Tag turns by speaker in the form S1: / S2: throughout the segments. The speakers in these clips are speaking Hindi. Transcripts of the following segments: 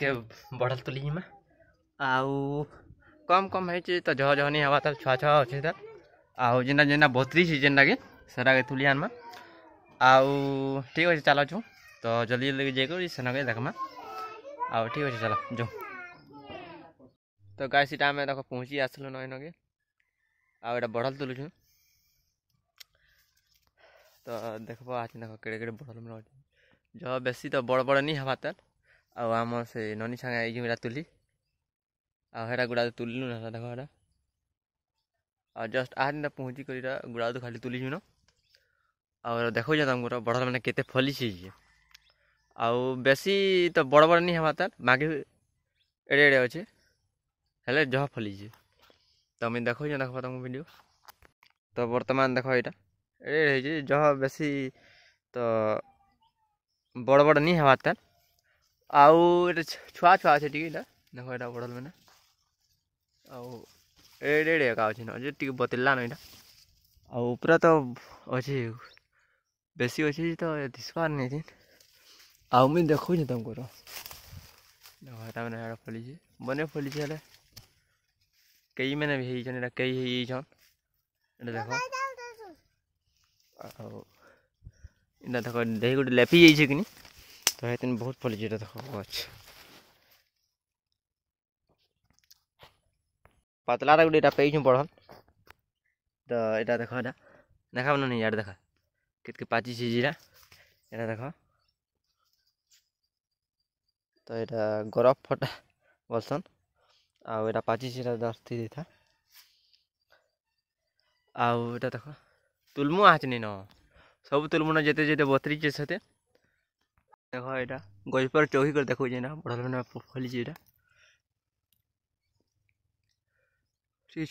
S1: खेत के बढ़ल तुल तो आउ कम कम है तो जह जह नहीं हवा तब छुआ छुआ अच्छे तब आउ जेना जेना बोतरी छी जेनटा कि सेना के तुलियान में आउ ठीक अच्छे चल छू तो जल्दी जल्दी जाकर सेना के देखमा आउ ठीक अच्छे चल जो तो गाय सीटा आम देख पहुँची आसल नगे आउ एटा बढ़ल तुलुछू तो देख आज देख केड़े केड़े बढ़ल में रही जह बेसी तो बड़ बड़ नहीं हवा तेल ଆଉ ଆମର ସେ ନନୀ ସାଙ୍ଗେ ଏଇ ଜମିଟା ତୁଲି ଆଉ ହେରା ଗୁଡ଼ା ତୁଲିନୁ ନା ଦେଖ ହେରା ଆଉ ଜଷ୍ଟ ଆହାରିଟା ପହଞ୍ଚିକରି ଏଇଟା ଗୁଡ଼ା ତ ଖାଲି ତୁଲିଛୁନ ଆଉ ଦେଖଉଛ ତମକୁ ବଡ଼ ମାନେ କେତେ ଫଲିଛି ଯେ ଆଉ ବେଶୀ ତ ବଡ଼ ବଡ଼ ନି ହେବା ତାର ମାଗି ଏଡ଼େ ଏଡ଼େ ଅଛେ ହେଲେ ଜହ ଫଲିଛେ ତମେ ଦେଖଉଛ ଦେଖ ତମକୁ ଭିଡ଼ିଓ ତ ବର୍ତ୍ତମାନ ଦେଖ ଏଇଟା ଏଡ଼େ ଏଡ଼େ ହେଇଛେ ଜହ ବେଶୀ ତ ବଡ଼ ବଡ଼ ନି ହେବା ତାର ଆଉ ଏଇଟା ଛୁଆ ଛୁଆ ଅଛେ ଟିକେ ଏଇଟା ଦେଖ ଏଇଟା ବଡ଼ଲ ମାନେ ଆଉ ଏଡ଼େ ଏଡ଼େ ଏକା ଅଛି ନା ଯେ ଟିକେ ବତେଇଲା ନ ଏଇଟା ଆଉ ପୁରା ତ ଅଛି ବେଶୀ ଅଛି ତ ଦିଶବାର ନାଇଁ ଯେ ଆଉ ମୁଇଁ ଦେଖୁଛେ ତମକୁ ଦେଖ ଏଇଟା ମାନେ ଏଇଟା ଫଳିଛି ବନେ ଫଳିଛି ହେଲେ କେହି ମାନେ ବି ହେଇଛନ୍ ଏଇଟା କେହି ହେଇଯାଇଛନ୍ ଏଇଟା ଦେଖ ଆଉ ଏଇଟା ଦେଖ ଦେହି ଗୋଟେ ଲେପି ଯାଇଛି କିନି तो है इतने बहुत फल जीरा था अच्छा पतला गोटे यहाँ पेज बढ़ल तो यहाँ देख यहाँ देखा ना यार देख कितके पाची जीरा यहाँ देख तो यहाँ गरफ फटा बोलसन आटा पाची जीरा धरती था आटा देख तुलमु आँच नहीं न सब तुलमुन जिते जिते बतरी से ଦେଖ ଏଇଟା ଗଛପରେ ଚୌକି କରି ଦେଖାଉଛି ଏଇଟା ବଡ଼ ମାନେ ଫଳିଛି ଏଇଟା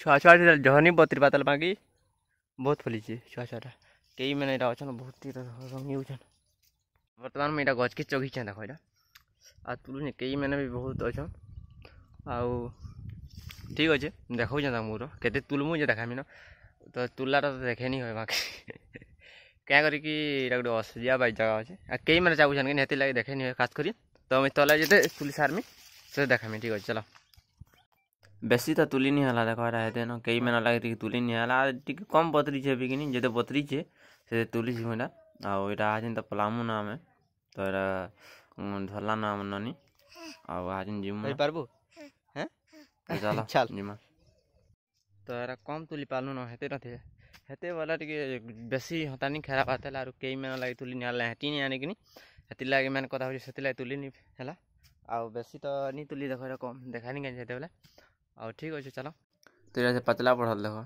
S1: ଛୁଆ ଛୁଆ ଜହନି ବତ୍ରି ପାତାଲ ବାକି ବହୁତ ଫଳିଛି ଛୁଆ ଛୁଆଟା କେହି ମାନେ ଏଇଟା ଅଛନ୍ ବହୁତ ରଙ୍ଗି ହେଉଛନ୍ ବର୍ତ୍ତମାନ ମୁଁ ଏଇଟା ଗଛକେ ଚଘିଛେ ଦେଖ ଏଇଟା ଆଉ ତୁଲୁନି କେହି ମାନେ ବି ବହୁତ ଅଛନ୍ ଆଉ ଠିକ୍ ଅଛେ ଦେଖଉଛେ ତାଙ୍କ ମୋର କେତେ ତୁଲମୁ ଯେ ଦେଖାମି ନା ତ ତୁଲାଟା ତ ଦେଖେନି ହଏ ବାକି କାଁ କରିକି ଏଇଟା ଗୋଟେ ଅସୁବିଧା ବାଇ ଜାଗା ଅଛି ଆଉ କେଇମାନେ ଚାହୁଁଛନ୍ତି କି ହେଥିର୍ ଲାଗି ଦେଖେଇ ନିଏ ଖାସ୍ କରି ତ ମୁଇଁ ତଲେ ଯେତେ ତୁଲି ସାରମି ସେ ଦେଖାମି ଠିକ୍ ଅଛି ଚଲ ବେଶୀ ତ ତୁଲିନି ହେଲା ଦେଖ ଏଇଟା ହେତେନ କେହି କେଇମାନେ ଲାଗି ଟିକେ ତୁଲି ନି ହେଲା ଟିକେ କମ୍ ବତରିଛେ ବି କିନି ଯେତେ ବତରିଛେ ସେ ତୁଲିଛି ଏଇଟା ଆଉ ଏଇଟା ଯେନ୍ତା ପଲାମୁ ନା ଆମେ ତ ଏଇଟା ଧରଲା ନା ଆମ ନନି ଆଉ ଆଜିନ୍ ଯିମୁ ପାରବୁ ହେଁ ଚାଲ ଯିମା ତ ଏଇଟା କମ୍ ତୁଲି ପାରଲୁ ହେତେ ନଥିବେ ହେତେ ବୋଲେ ଟିକେ ବେଶୀ ହତାନି ଖରାପ ହେଲା ଆରୁ କେହି ମାନ ଲାଗି ତୁଲି ନି ହେଲା ହେତି ନି ଆଣିକିନି ହେଥିଲାଗି ମାନେ କଥା ହେଉଛି ସେଥିଲାଗି ତୁଲିନି ହେଲା ଆଉ ବେଶୀ ତ ନି ତୁଲି ଦେଖ ଏଇଟା କମ୍ ଦେଖାନି କାହିଁ ସେତେବେଳେ ଆଉ ଠିକ୍ ଅଛି ଚାଲ ତୁ ଏଇଟା ପାତଲା ପଢ଼ଲ ଦେଖ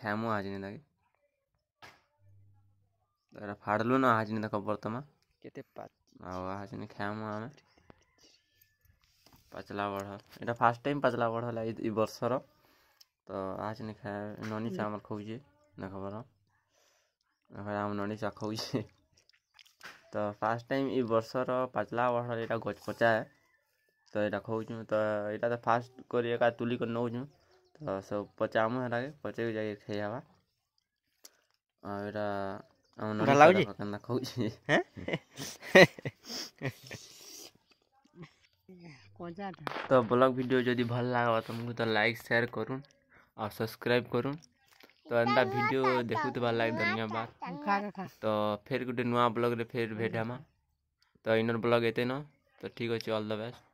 S1: ଖାଏମୁ ଆଜିନି ତାକେ ଏଇଟା ଫାଡ଼ଲୁ ନା ଆଜିନି ଦେଖ ବର୍ତ୍ତମାନ କେତେ ଆଉ ଆଜିନି ଖାଏମୁ ଆମେ ପାଚଲା ବଢ଼ ଏଇଟା ଫାର୍ଷ୍ଟ ଟାଇମ୍ ପାଚଲା ବଢ଼ ହେଲା ଏଇ ବର୍ଷର तो आज नहीं खाए ननी हम्म। चा मैं खोजे देख पार आम ननी चा खोजे तो फास्ट टाइम ये बर्षर पचला बर्ष गचपचाए तो ये खोजूँ तो यहाँ तो फास्ट कर तुली कर नौ तो सब पचाम है पचे जाए खाई हवा तो ब्लॉग वीडियो जदि भल लगे तुमको तो लाइक सेयर करूँ आ सब्सक्राइब करूँ तो एंता भिडियो देखुवा लगे धन्यवाद तो फिर गोटे नुआ ब्लग्रे फिर भेटामा तो इनर ब्लग एत न तो ठीक अच्छे अल द बेस्ट